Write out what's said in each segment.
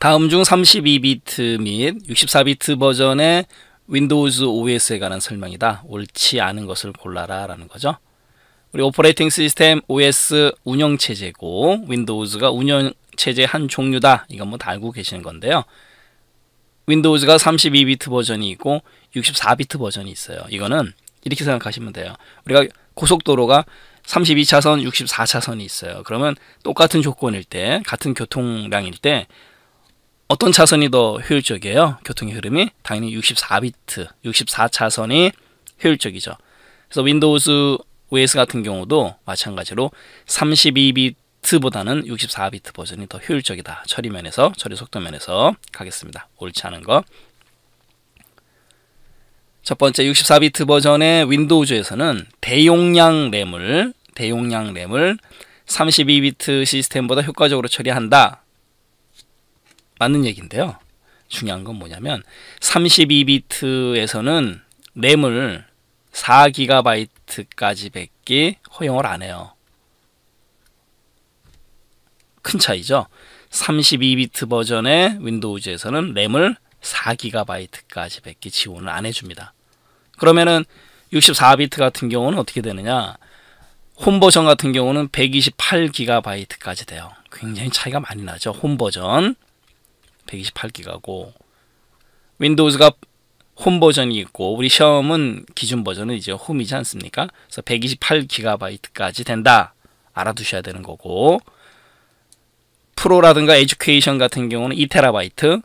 다음 중 32비트 및 64비트 버전의 윈도우즈 OS에 관한 설명이다. 옳지 않은 것을 골라라 라는 거죠. 우리 오퍼레이팅 시스템 OS 운영체제고 윈도우즈가 운영체제 한 종류다. 이건 뭐 다 알고 계시는 건데요. 윈도우즈가 32비트 버전이 있고 64비트 버전이 있어요. 이거는 이렇게 생각하시면 돼요. 우리가 고속도로가 32차선, 64차선이 있어요. 그러면 똑같은 조건일 때, 같은 교통량일 때 어떤 차선이 더 효율적이에요? 교통의 흐름이? 당연히 64비트, 64차선이 효율적이죠. 그래서 윈도우즈 OS 같은 경우도 마찬가지로 32비트보다는 64비트 버전이 더 효율적이다. 처리 면에서, 처리 속도 면에서 가겠습니다. 옳지 않은 거. 첫 번째 64비트 버전의 윈도우즈에서는 대용량 램을 대용량 램을 32비트 시스템보다 효과적으로 처리한다. 맞는 얘기인데요. 중요한 건 뭐냐면 32비트에서는 램을 4기가바이트까지 밖기 허용을 안 해요. 큰 차이죠. 32비트 버전의 윈도우즈에서는 램을 4기가바이트까지 밖기 지원을 안 해줍니다. 그러면은 64비트 같은 경우는 어떻게 되느냐? 홈 버전 같은 경우는 128기가바이트까지 돼요. 굉장히 차이가 많이 나죠. 홈 버전. 128기가고 윈도우즈가 홈 버전이 있고 우리 시험은 기준 버전은 이제 홈이지 않습니까? 그래서 1 2 8이트까지 된다. 알아두셔야 되는 거고 프로라든가 에듀케이션 같은 경우는 2이트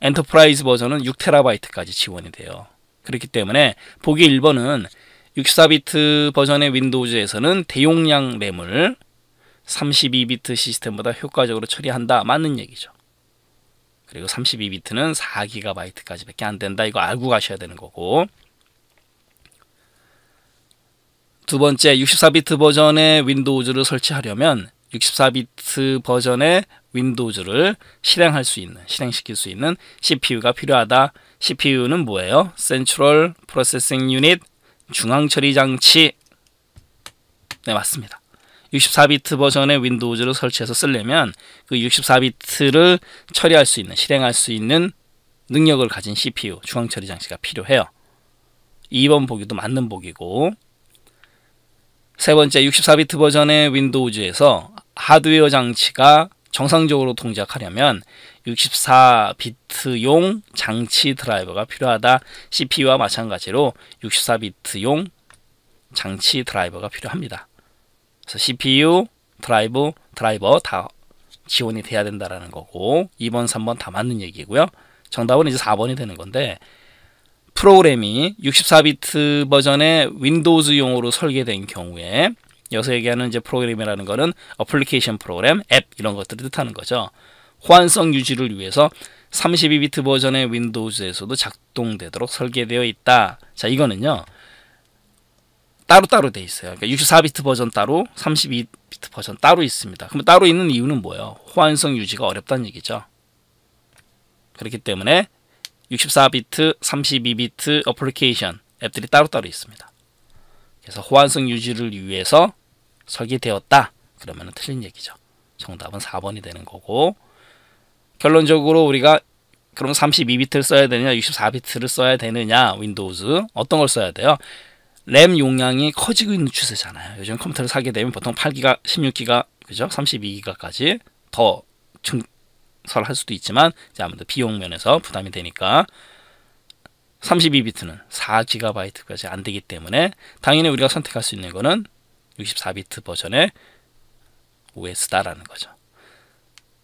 엔터프라이즈 버전은 6테라바이트까지 지원이 돼요. 그렇기 때문에 보기 1번은 64비트 버전의 윈도우즈에서는 대용량 램을 32비트 시스템보다 효과적으로 처리한다. 맞는 얘기죠. 그리고 32비트는 4GB까지밖에 안 된다. 이거 알고 가셔야 되는 거고. 두 번째, 64비트 버전의 윈도우즈를 설치하려면 64비트 버전의 윈도우즈를 실행할 수 있는, 실행시킬 수 있는 CPU가 필요하다. CPU는 뭐예요? Central Processing Unit 중앙 처리 장치. 네, 맞습니다. 64비트 버전의 윈도우즈를 설치해서 쓰려면 그 64비트를 처리할 수 있는 실행할 수 있는 능력을 가진 CPU 중앙 처리 장치가 필요해요. 2번 보기도 맞는 보기고 세 번째 64비트 버전의 윈도우즈에서 하드웨어 장치가 정상적으로 동작하려면 64비트용 장치 드라이버가 필요하다. CPU와 마찬가지로 64비트용 장치 드라이버가 필요합니다. 그래서 CPU, 드라이브, 드라이버 다 지원이 돼야 된다라는 거고 2번, 3번 다 맞는 얘기고요. 정답은 이제 4번이 되는 건데 프로그램이 64비트 버전의 윈도우즈용으로 설계된 경우에 여기서 얘기하는 이제 프로그램이라는 거는 어플리케이션 프로그램, 앱 이런 것들을 뜻하는 거죠. 호환성 유지를 위해서 32비트 버전의 윈도우즈에서도 작동되도록 설계되어 있다. 자, 이거는요. 따로따로 돼 있어요. 그러니까 64비트 버전 따로, 32비트 버전 따로 있습니다. 그럼 따로 있는 이유는 뭐예요? 호환성 유지가 어렵다는 얘기죠. 그렇기 때문에 64비트, 32비트 어플리케이션 앱들이 따로따로 있습니다. 그래서 호환성 유지를 위해서 설계되었다. 그러면 틀린 얘기죠. 정답은 4번이 되는 거고 결론적으로 우리가 그럼 32비트를 써야 되느냐 64비트를 써야 되느냐 윈도우즈 어떤 걸 써야 돼요? 램 용량이 커지고 있는 추세잖아요. 요즘 컴퓨터를 사게 되면 보통 8기가, 16기가, 그죠? 32기가까지 더 증설할 수도 있지만 이제 아무래도 비용 면에서 부담이 되니까 32비트는 4GB까지 안 되기 때문에 당연히 우리가 선택할 수 있는 거는 64비트 버전의 OS다라는 거죠.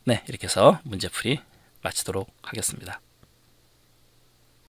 네, 이렇게 해서 문제풀이 마치도록 하겠습니다.